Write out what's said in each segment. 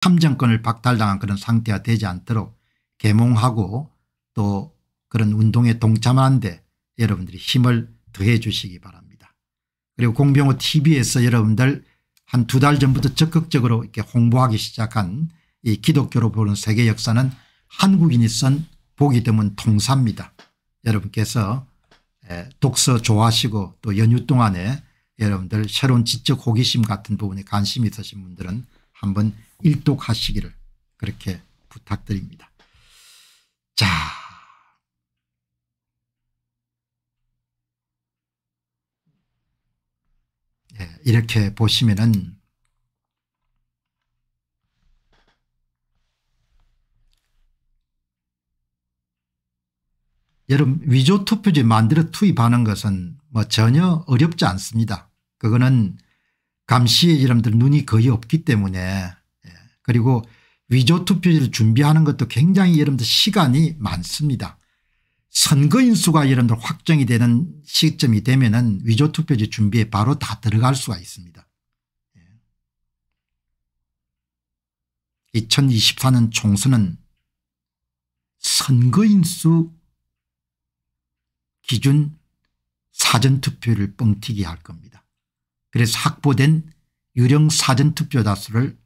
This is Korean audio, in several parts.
참정권을 박탈당한 그런 상태가 되지 않도록 개몽하고 또 그런 운동에 동참하는데 여러분들이 힘을 더해 주시기 바랍니다. 그리고 공병호 tv에서 여러분들 한 두 달 전부터 적극적으로 이렇게 홍보하기 시작한 이 기독교로 보는 세계 역사는 한국인이 쓴 보기 드문 통사입니다. 여러분께서 독서 좋아하시고 또 연휴 동안에 여러분들 새로운 지적 호기심 같은 부분에 관심 있으신 분들은 한번 일독하시기를 그렇게 부탁드립니다. 자. 예, 이렇게 보시면은 여러분 위조 투표지 만들어 투입하는 것은 뭐 전혀 어렵지 않습니다. 그거는 감시의 이름들 눈이 거의 없기 때문에 그리고 위조투표를 지 준비하는 것도 굉장히 여러분들 시간이 많습니다. 선거인 수가 여러분들 확정이 되는 시점이 되면 은 위조투표지 준비에 바로 다 들어갈 수가 있습니다. 2024년 예. 총선은 선거인수 기준 사전투표를 뻥튀기 할 겁니다. 그래서 확보된 유령 사전투표 다수를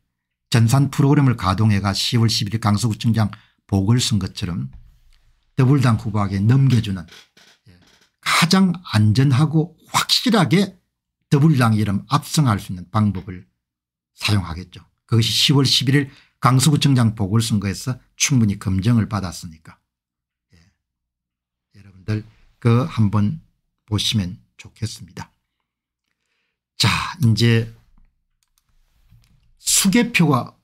전산 프로그램을 가동해가 10월 11일 강서구청장 보궐선거처럼 더불당 후보에게 넘겨주는 예, 가장 안전하고 확실하게 더불당 이름 압승할 수 있는 방법을 사용하겠죠. 그것이 10월 11일 강서구청장 보궐선거에서 충분히 검증을 받았으니까 예. 여러분들 그 한번 보시면 좋겠습니다. 자 이제 추개표가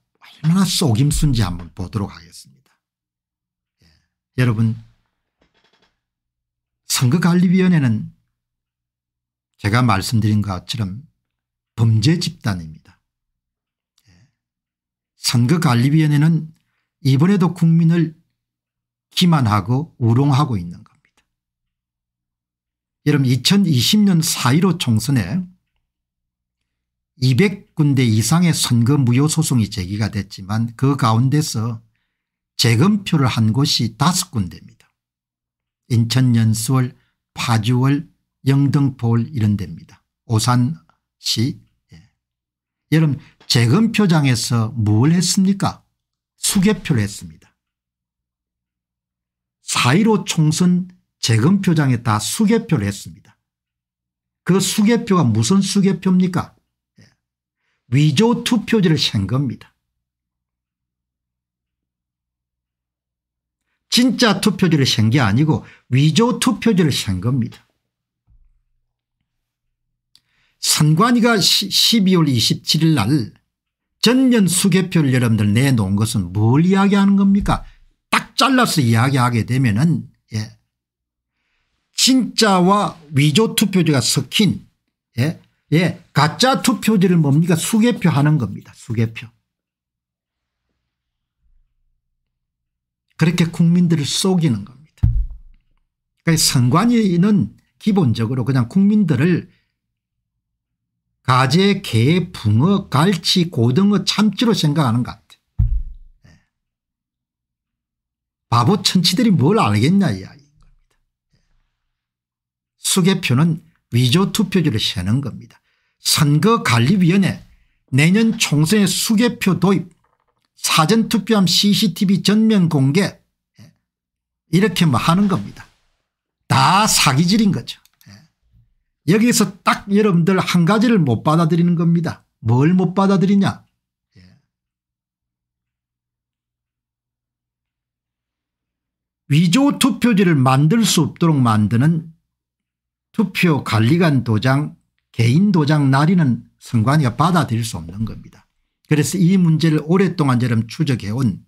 얼마나 속임수인지 한번 보도록 하겠습니다. 예. 여러분 선거관리위원회는 제가 말씀드린 것처럼 범죄 집단입니다. 예. 선거관리위원회는 이번에도 국민을 기만하고 우롱하고 있는 겁니다. 여러분 2020년 4.15 총선에 200군데 이상의 선거 무효 소송이 제기가 됐지만 그 가운데서 재검표를 한 곳이 5군데입니다. 인천 연수월 파주월 영등포월 이런 데입니다. 오산시 예. 여러분 재검표장에서 뭘 했습니까 수개표를 했습니다. 4.15 총선 재검표장에 다 수개표를 했습니다. 그 수개표가 무슨 수개표입니까 위조 투표지를 샌 겁니다. 진짜 투표지를 샌게 아니고 위조 투표지를 샌 겁니다. 선관위가 12월 27일 날 전면 수개표를 여러분들 내놓은 것은 뭘 이야기하는 겁니까 딱 잘라서 이야기하게 되면 은 예. 진짜와 위조 투표지가 섞인 예. 예, 가짜 투표지를 뭡니까 수개표 하는 겁니다. 수개표. 그렇게 국민들을 속이는 겁니다. 그러니까 선관위는 기본적으로 그냥 국민들을 가재, 개, 붕어, 갈치, 고등어, 참치로 생각하는 것 같아. 요 예. 바보 천치들이 뭘 알겠냐 이야기입니다. 예. 수개표는 위조 투표제를 시는 겁니다. 선거관리위원회 내년 총선의 수개표 도입 사전투표함 c c t v 전면 공개 예, 이렇게 뭐 하는 겁니다. 다 사기질인 거죠. 예. 여기서 딱 여러분들 한 가지를 못 받아들이는 겁니다. 뭘 못 받아들이냐 예. 위조 투표지를 만들 수 없도록 만드는 투표 관리관 도장 개인 도장 날인은 선관위가 받아들일 수 없는 겁니다. 그래서 이 문제를 오랫동안 저럼 추적해온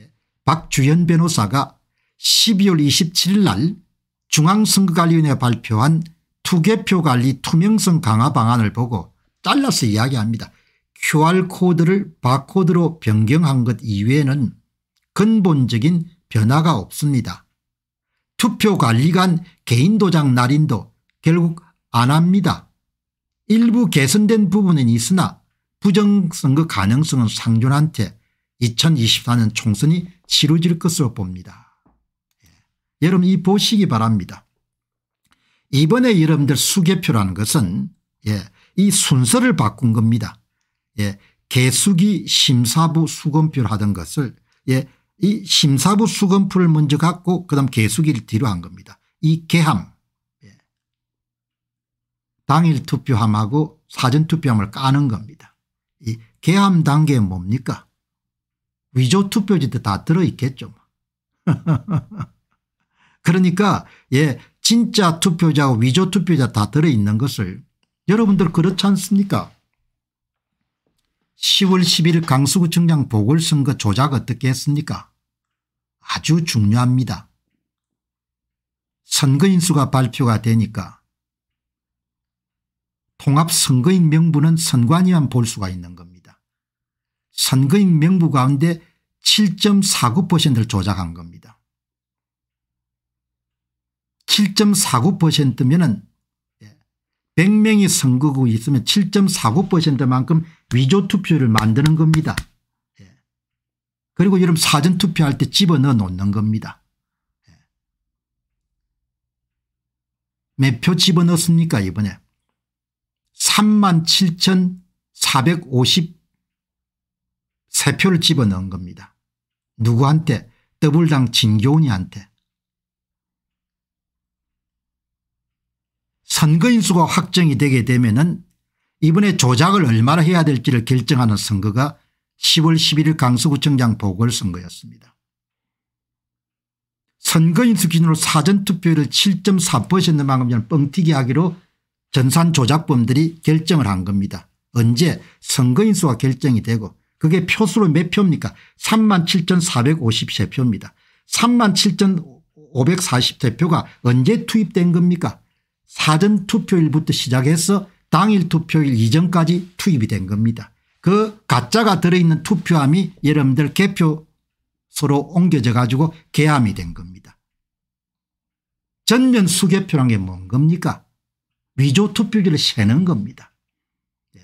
예, 박주현 변호사가 12월 27일 날 중앙선거관리위원회가 발표한 투개표 관리 투명성 강화 방안을 보고 잘라서 이야기합니다. QR코드를 바코드로 변경한 것 이외에는 근본적인 변화가 없습니다. 투표관리관 개인도장 날인도 결국 안 합니다. 일부 개선된 부분은 있으나 부정선거 가능성은 상존한테 2024년 총선이 치러질 것으로 봅니다. 예. 여러분 이 보시기 바랍니다. 이번에 여러분들 수개표라는 것은 예, 이 순서를 바꾼 겁니다. 예, 개수기 심사부 수검표를 하던 것을 예, 이 심사부 수검표를 먼저 갖고 그다음 개수기를 뒤로 한 겁니다. 이 개함 당일 투표함하고 사전투표함을 까는 겁니다. 이 개함 단계 뭡니까? 위조 투표지도 다 들어있겠죠. 뭐. 그러니까 예 진짜 투표자와 위조 투표자 다 들어있는 것을 여러분들 그렇지 않습니까 10월 11일 강서구청장 보궐선거 조작 어떻게 했습니까 아주 중요합니다. 선거인수가 발표가 되니까 통합선거인 명부는 선관위만 볼 수가 있는 겁니다. 선거인 명부 가운데 7.49%를 조작한 겁니다. 7.49%면은 100명이 선거구 있으면 7.49%만큼 위조투표를 만드는 겁니다. 예. 그리고 여러분 사전투표할 때 집어넣어 놓는 겁니다. 예. 몇표 집어넣습니까 이번에 3 7,453표를 집어넣은 겁니다. 누구한테 더블당 진교훈이한테 선거인수가 확정이 되게 되면 이번에 조작을 얼마나 해야 될지를 결정하는 선거가 10월 11일 강서구청장 보궐선거였습니다. 선거인수 기준으로 사전투표율을 7.4%만큼 뻥튀기 하기로 전산 조작범들이 결정을 한 겁니다. 언제 선거인수가 결정이 되고 그게 표수로 몇 표입니까 37,453표입니다. 37,540대표가 언제 투입된 겁니까 사전투표일부터 시작해서 당일 투표일 이전까지 투입이 된 겁니다. 그 가짜가 들어있는 투표함이 여러분들 개표서로 옮겨져 가지고 개함이 된 겁니다. 전면 수개표란 게 뭔 겁니까 위조 투표지를 세는 겁니다. 예.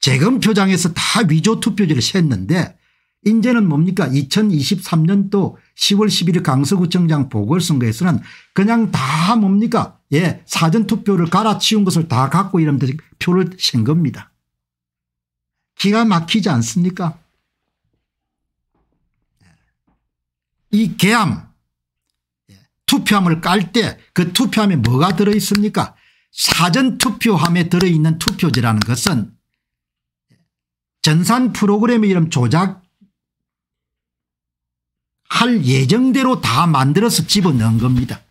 재검표장에서 다 위조 투표지를 셌는데 인제는 뭡니까 2023년도 10월 11일 강서구청장 보궐선거에서는 그냥 다 뭡니까 예 사전투표를 갈아치운 것을 다 갖고 이러면 표를 센 겁니다. 기가 막히지 않습니까 예. 이 개함 예, 투표함을 깔 때 그 투표함에 뭐가 들어있습니까 사전투표함에 들어있는 투표지라는 것은 전산 프로그램의 이름 조작할 예정대로 다 만들어서 집어넣은 겁니다.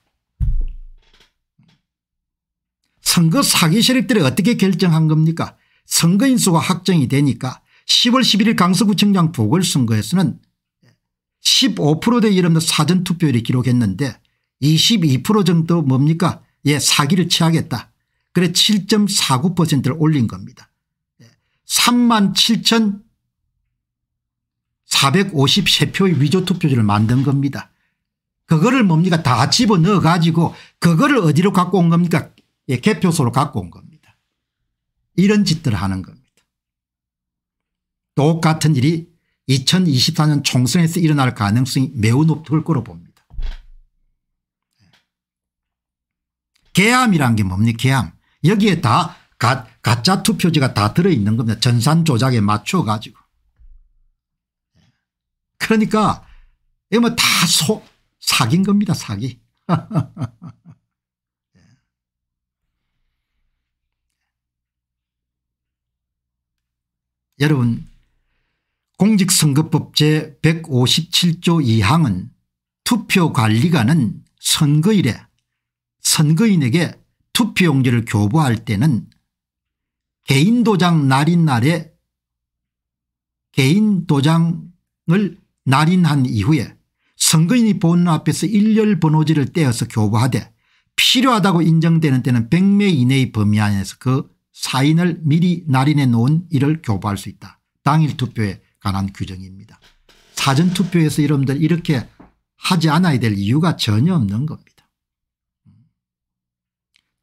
선거 사기 세력들이 어떻게 결정한 겁니까 선거인수가 확정이 되니까 10월 11일 강서구청장 보궐선거에서는 15%대 이름의 사전투표율이 기록했는데 22% 정도 뭡니까 예, 사기를 취하겠다. 그래 7.49%를 올린 겁니다. 3 예, 7 453표의 위조 투표지를 만든 겁니다. 그거를 뭡니까 다 집어넣어 가지고 그거를 어디로 갖고 온 겁니까 예, 개표소로 갖고 온 겁니다. 이런 짓들을 하는 겁니다. 똑같은 일이 2024년 총선에서 일어날 가능성이 매우 높을 거로 봅니다. 계암이란 게 뭡니까 계암. 여기에 다 가, 가짜 투표지가 다 들어있는 겁니다. 전산 조작에 맞춰 가지고. 그러니까 이거 뭐 다 소, 사기인 겁니다 사기. 여러분 공직선거법 제157조 2항은 투표관리관은 선거일에 선거인에게 투표용지를 교부할 때는 개인 도장 날인 날에 개인 도장을 날인한 이후에 선거인이 보는 앞에서 일렬 번호지를 떼어서 교부하되 필요하다고 인정되는 때는 100매 이내의 범위 안에서 그 사인을 미리 날인해 놓은 이를 교부할 수 있다. 당일 투표에 관한 규정입니다. 사전투표에서 여러분들 이렇게 하지 않아야 될 이유가 전혀 없는 겁니다.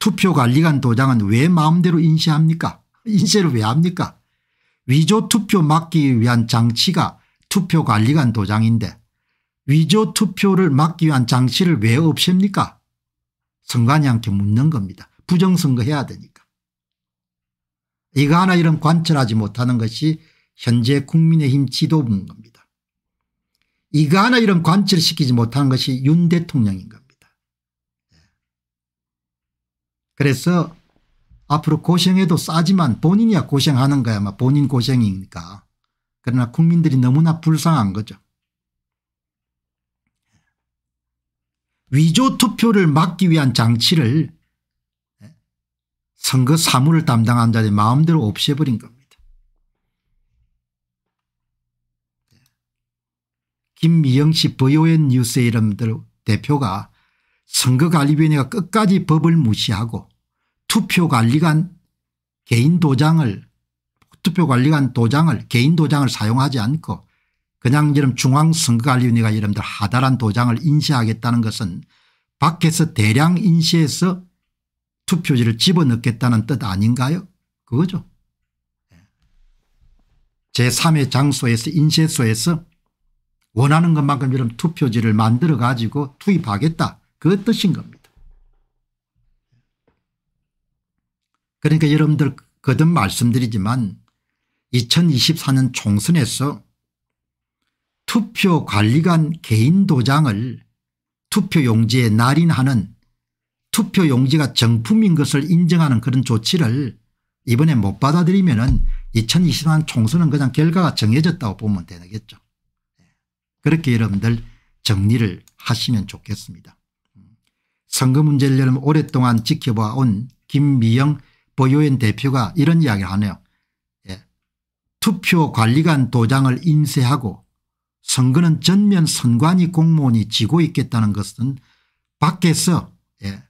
투표관리관 도장은 왜 마음대로 인쇄합니까 인쇄를 왜 합니까 위조 투표 막기 위한 장치가 투표관리관 도장인데 위조 투표를 막기 위한 장치를 왜 없앱니까 선관위 한테 묻는 겁니다. 부정선거 해야 되니까. 이거 하나 이런 관철하지 못하는 것이 현재 국민의힘 지도부인 겁니다. 이거 하나 이런 관철시키지 못하는 것이 윤 대통령인 겁니다. 그래서 앞으로 고생해도 싸지만 본인이야 고생하는 거야. 막 본인 고생이니까. 그러나 국민들이 너무나 불쌍한 거죠. 위조 투표를 막기 위한 장치를 선거 사무를 담당한 자들 마음대로 없애버린 겁니다. 김미영 씨 버요엔 뉴스 이름 대표가 선거관리위원회가 끝까지 법을 무시하고 투표관리관 개인 도장을 투표관리관 도장을 개인 도장을 사용하지 않고 그냥 이런 중앙선거관리위원회가 이름들 하달한 도장을 인쇄하겠다는 것은 밖에서 대량 인쇄해서 투표지를 집어넣겠다는 뜻 아닌가요 그거죠. 제3의 장소에서 인쇄소에서 원하는 것만큼 이런 투표지를 만들어 가지고 투입하겠다 그 뜻인 겁니다. 그러니까 여러분들 거듭 말씀드리지만 2024년 총선에서 투표관리관 개인 도장을 투표용지에 날인하는 투표용지가 정품인 것을 인정하는 그런 조치를 이번에 못 받아들이면 2024년 총선은 그냥 결과가 정해졌다고 보면 되겠죠. 예. 그렇게 여러분들 정리를 하시면 좋겠습니다. 선거 문제를 여름 오랫동안 지켜봐온 김미영 보유인 대표가 이런 이야기를 하네요. 예. 투표관리관 도장을 인쇄하고 선거는 전면 선관위 공무원이 지고 있겠다는 것은 밖에서 예.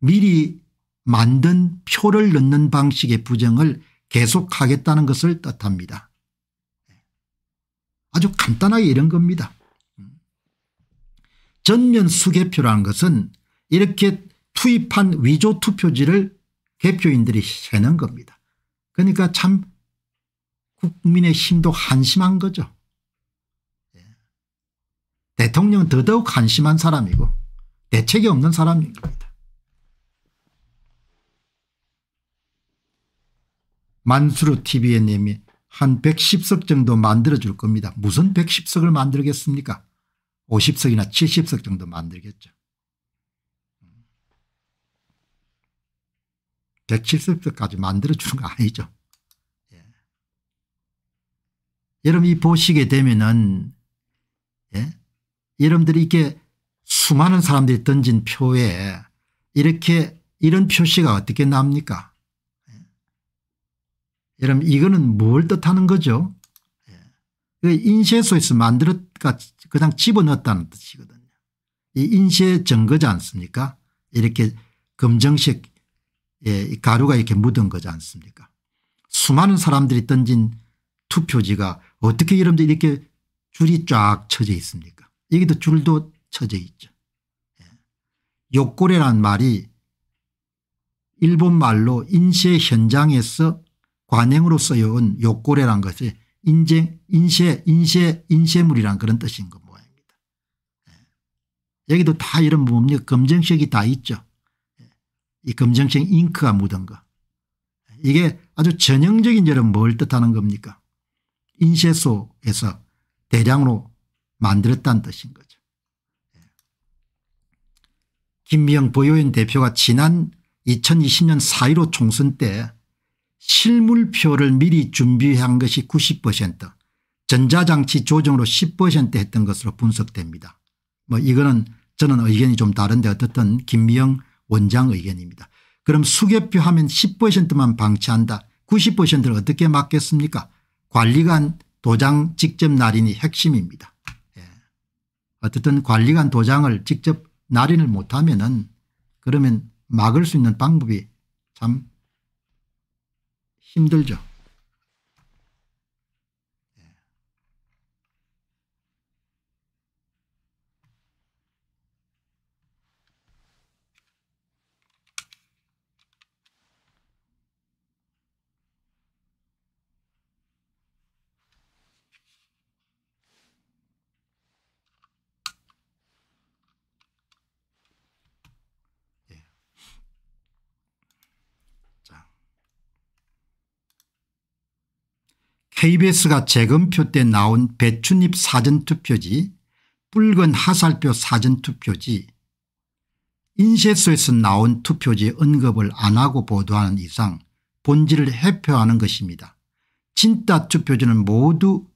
미리 만든 표를 넣는 방식의 부정을 계속하겠다는 것을 뜻합니다. 예. 아주 간단하게 이런 겁니다. 음. 전면 수개표라는 것은 이렇게 투입한 위조 투표지를 개표인들이 해는 겁니다. 그러니까 참 국민의 힘도 한심한 거죠. 예. 대통령 더더욱 한심한 사람이고 대책이 없는 사람입니다. 만수르TV에 님이 한 110석 정도 만들어줄 겁니다. 무슨 110석을 만들겠습니까 50석이나 70석 정도 만들겠죠. 170도까지 만들어주는 거 아니죠. 예. 여러분이 보시게 되면은 예? 여러분들이 이렇게 수많은 사람들이 던진 표에 이렇게 이런 표시가 어떻게 납니까? 예. 여러분 이거는 뭘 뜻하는 거죠? 예. 그 인쇄소에서 만들었다 그냥 집어넣었다는 뜻이거든요. 이 인쇄 증거지 않습니까? 이렇게 검정색 예, 가루가 이렇게 묻은 거지 않습니까 수많은 사람들이 던진 투표지가 어떻게 여러분들 이렇게 줄이 쫙 쳐져 있습니까 여기도 줄도 쳐져 있죠. 예. 욕고래란 말이 일본말로 인쇄 현장에서 관행으로 써여온 욕고래란 것이 인재, 인쇄, 인쇄, 인쇄물이란 그런 뜻인 거 모양입니다. 예. 여기도 다 이런 뭡니까 검정색이 다 있죠. 이 검정색 잉크가 묻은 거. 이게 아주 전형적인 예는 뭘 뜻하는 겁니까? 인쇄소에서 대량으로 만들었다는 뜻인 거죠. 예. 김미영 보유엔 대표가 지난 2020년 4.15 총선 때 실물표를 미리 준비한 것이 90% 전자장치 조정으로 10% 했던 것으로 분석됩니다. 뭐 이거는 저는 의견이 좀 다른데 어떻든 김미영 원장 의견입니다. 그럼 수개표 하면 10%만 방치한다. 90%를 어떻게 막겠습니까 관리관 도장 직접 날인이 핵심입니다. 예. 어쨌든 관리관 도장을 직접 날인을 못하면 은 그러면 막을 수 있는 방법이 참 힘들죠. KBS가 재검표 때 나온 배춧잎 사전투표지 붉은 하살표 사전투표지 인쇄소에서 나온 투표지 언급을 안 하고 보도하는 이상 본질을 해표하는 것입니다. 진짜 투표지는 모두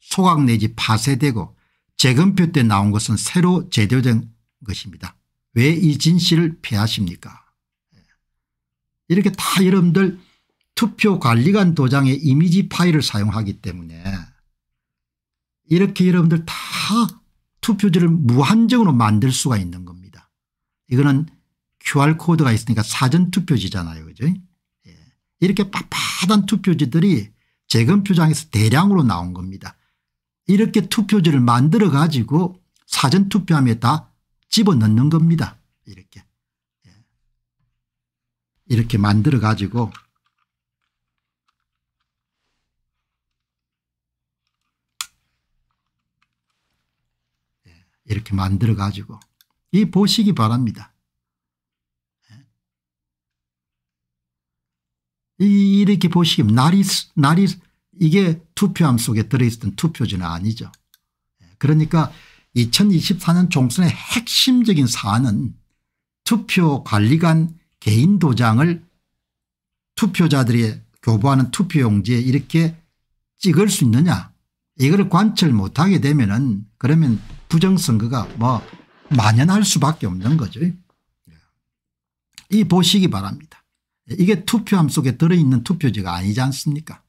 소각 내지 파쇄되고 재검표 때 나온 것은 새로 제도된 것입니다. 왜 이 진실을 피하십니까 예. 이렇게 다 여러분들 투표관리관 도장의 이미지 파일을 사용하기 때문에 이렇게 여러분들 다 투표지를 무한정으로 만들 수가 있는 겁니다. 이거는 QR코드가 있으니까 사전투표지잖아요. 그죠? 예. 이렇게 빳빳한 투표지들이 재검표장에서 대량으로 나온 겁니다. 이렇게 투표지를 만들어 가지고 사전투표함에 다 집어넣는 겁니다. 이렇게. 예. 이렇게 만들어 가지고 이렇게 만들어 가지고 이 보시기 바랍니다. 이, 이렇게 보시면 날이 날이 이게 투표함 속에 들어있던 투표지는 아니죠. 그러니까 2024년 총선의 핵심적인 사안은 투표관리관 개인 도장을 투표자들이 교부하는 투표용지에 이렇게 찍을 수 있느냐 이걸 관철 못하게 되면 은 그러면 부정선거가 뭐 만연할 수밖에 없는 거죠. 이 보시기 바랍니다. 이게 투표함 속에 들어있는 투표지가 아니지 않습니까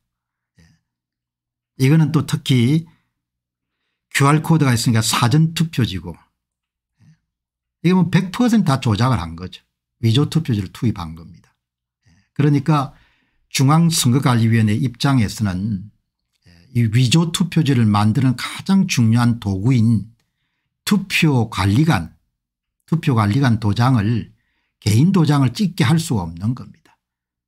이거는 또 특히 QR코드가 있으니까 사전투표지고 이게 뭐 100%다 조작을 한 거죠. 위조투표지를 투입한 겁니다. 그러니까 중앙선거관리위원회 입장에서는 이 위조투표지를 만드는 가장 중요한 도구인 투표관리관 투표관리관 도장을 개인 도장을 찍게 할수 없는 겁니다.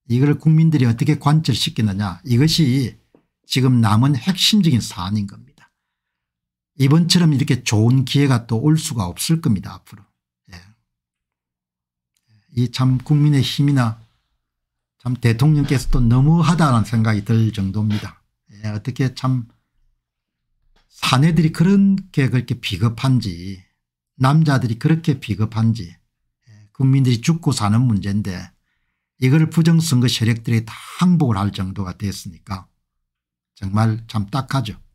이걸 국민들이 어떻게 관철시키느냐 이것이 지금 남은 핵심적인 사안인 겁니다. 이번처럼 이렇게 좋은 기회가 또 올 수가 없을 겁니다 앞으로. 예. 이참 국민의 힘이나 참 대통령께서도 너무하다는 생각이 들 정도입니다. 예. 어떻게 참 사내들이 그렇게 그렇게 비겁한지 남자들이 그렇게 비겁한지 예, 국민들이 죽고 사는 문제인데 이걸 부정선거 세력들이 다 항복을 할 정도가 됐으니까 정말 참 딱하죠.